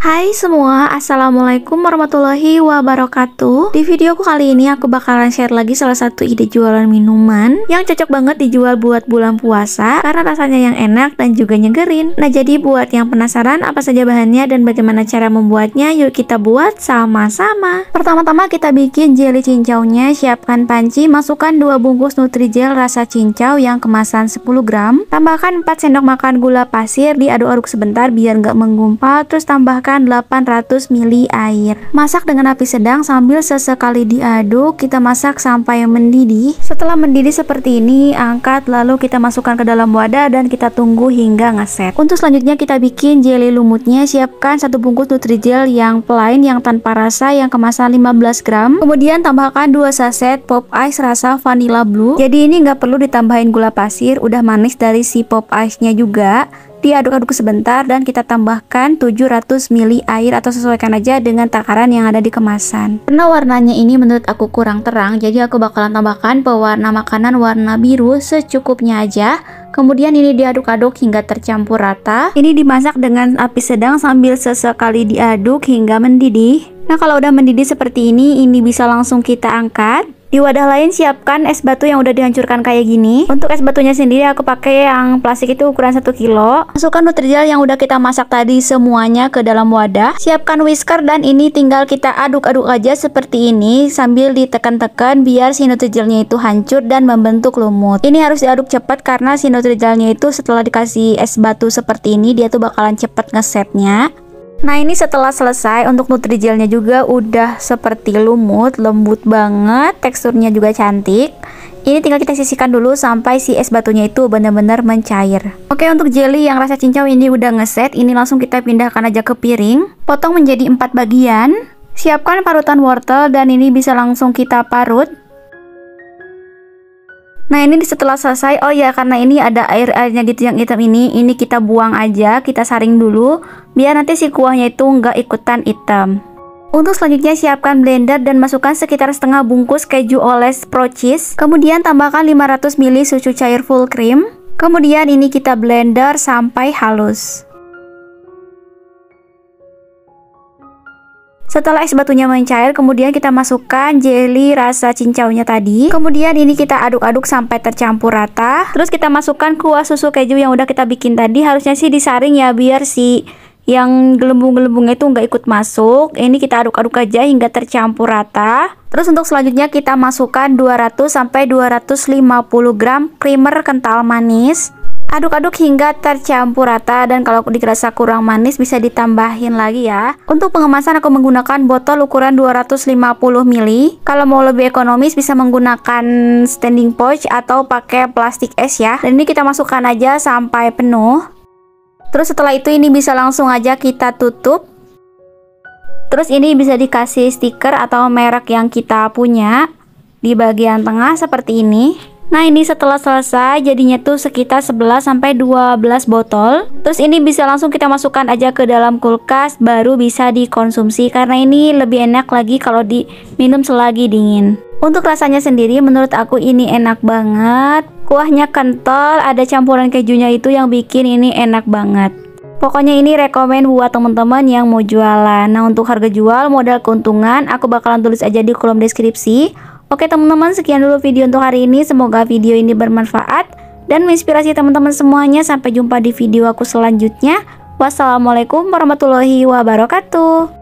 Hai semua, Assalamualaikum warahmatullahi wabarakatuh Di videoku kali ini aku bakalan share lagi salah satu ide jualan minuman Yang cocok banget dijual buat bulan puasa Karena rasanya yang enak dan juga nyegerin Nah jadi buat yang penasaran apa saja bahannya dan bagaimana cara membuatnya Yuk kita buat sama-sama Pertama-tama kita bikin jelly cincaunya Siapkan panci, masukkan 2 bungkus nutrijel rasa cincau yang kemasan 10 gram Tambahkan 4 sendok makan gula pasir, diaduk-aduk sebentar biar nggak menggumpal Terus tambahkan menggunakan 800 ml air. Masak dengan api sedang sambil sesekali diaduk, kita masak sampai mendidih. Setelah mendidih seperti ini, angkat lalu kita masukkan ke dalam wadah dan kita tunggu hingga ngeset. Untuk selanjutnya kita bikin jelly lumutnya, siapkan satu bungkus Nutrijel yang plain yang tanpa rasa yang kemasan 15 gram. Kemudian tambahkan 2 saset pop ice rasa vanilla blue. Jadi ini nggak perlu ditambahin gula pasir, udah manis dari si pop ice-nya juga diaduk-aduk sebentar dan kita tambahkan 700 ml air atau sesuaikan aja dengan takaran yang ada di kemasan karena warnanya ini menurut aku kurang terang jadi aku bakalan tambahkan pewarna makanan warna biru secukupnya aja Kemudian ini diaduk-aduk hingga tercampur rata. Ini dimasak dengan api sedang sambil sesekali diaduk hingga mendidih. Nah, kalau udah mendidih seperti ini, ini bisa langsung kita angkat. Di wadah lain siapkan es batu yang udah dihancurkan kayak gini. Untuk es batunya sendiri aku pakai yang plastik itu ukuran 1 kilo. Masukkan nutrijel yang udah kita masak tadi semuanya ke dalam wadah. Siapkan whisker dan ini tinggal kita aduk-aduk aja seperti ini sambil ditekan-tekan biar si nutrijelnya itu hancur dan membentuk lumut. Ini harus diaduk cepat karena si nutrijelnya itu setelah dikasih es batu seperti ini dia tuh bakalan cepat ngesetnya. Nah ini setelah selesai untuk nutrijelnya juga udah seperti lumut, lembut banget, teksturnya juga cantik ini tinggal kita sisihkan dulu sampai si es batunya itu benar-benar mencair oke untuk jelly yang rasa cincau ini udah ngeset ini langsung kita pindahkan aja ke piring potong menjadi empat bagian siapkan parutan wortel dan ini bisa langsung kita parut Nah ini setelah selesai, oh ya karena ini ada air-airnya gitu yang hitam ini, ini kita buang aja, kita saring dulu biar nanti si kuahnya itu nggak ikutan hitam untuk selanjutnya siapkan blender dan masukkan sekitar setengah bungkus keju oles pro cheese kemudian tambahkan 500 ml susu cair full cream kemudian ini kita blender sampai halus Setelah es batunya mencair, kemudian kita masukkan jelly rasa cincaunya tadi. Kemudian ini kita aduk-aduk sampai tercampur rata. Terus kita masukkan kuah susu keju yang udah kita bikin tadi. Harusnya sih disaring ya biar si yang gelembung-gelembungnya itu nggak ikut masuk ini kita aduk-aduk aja hingga tercampur rata terus untuk selanjutnya kita masukkan 200 250 gram krimer kental manis aduk-aduk hingga tercampur rata dan kalau dirasa kurang manis bisa ditambahin lagi ya untuk pengemasan aku menggunakan botol ukuran 250 ml kalau mau lebih ekonomis bisa menggunakan standing pouch atau pakai plastik es ya dan ini kita masukkan aja sampai penuh terus setelah itu ini bisa langsung aja kita tutup terus ini bisa dikasih stiker atau merek yang kita punya di bagian tengah seperti ini Nah ini setelah selesai jadinya tuh sekitar 11 sampai 12 botol. Terus ini bisa langsung kita masukkan aja ke dalam kulkas baru bisa dikonsumsi karena ini lebih enak lagi kalau diminum selagi dingin. Untuk rasanya sendiri menurut aku ini enak banget Kuahnya kental, ada campuran kejunya itu yang bikin ini enak banget. Pokoknya ini rekomen buat teman-teman yang mau jualan. Nah, untuk harga jual, modal keuntungan, aku bakalan tulis aja di kolom deskripsi. Oke, teman-teman, sekian dulu video untuk hari ini. Semoga video ini bermanfaat dan menginspirasi teman-teman semuanya. Sampai jumpa di video aku selanjutnya. Wassalamualaikum warahmatullahi wabarakatuh.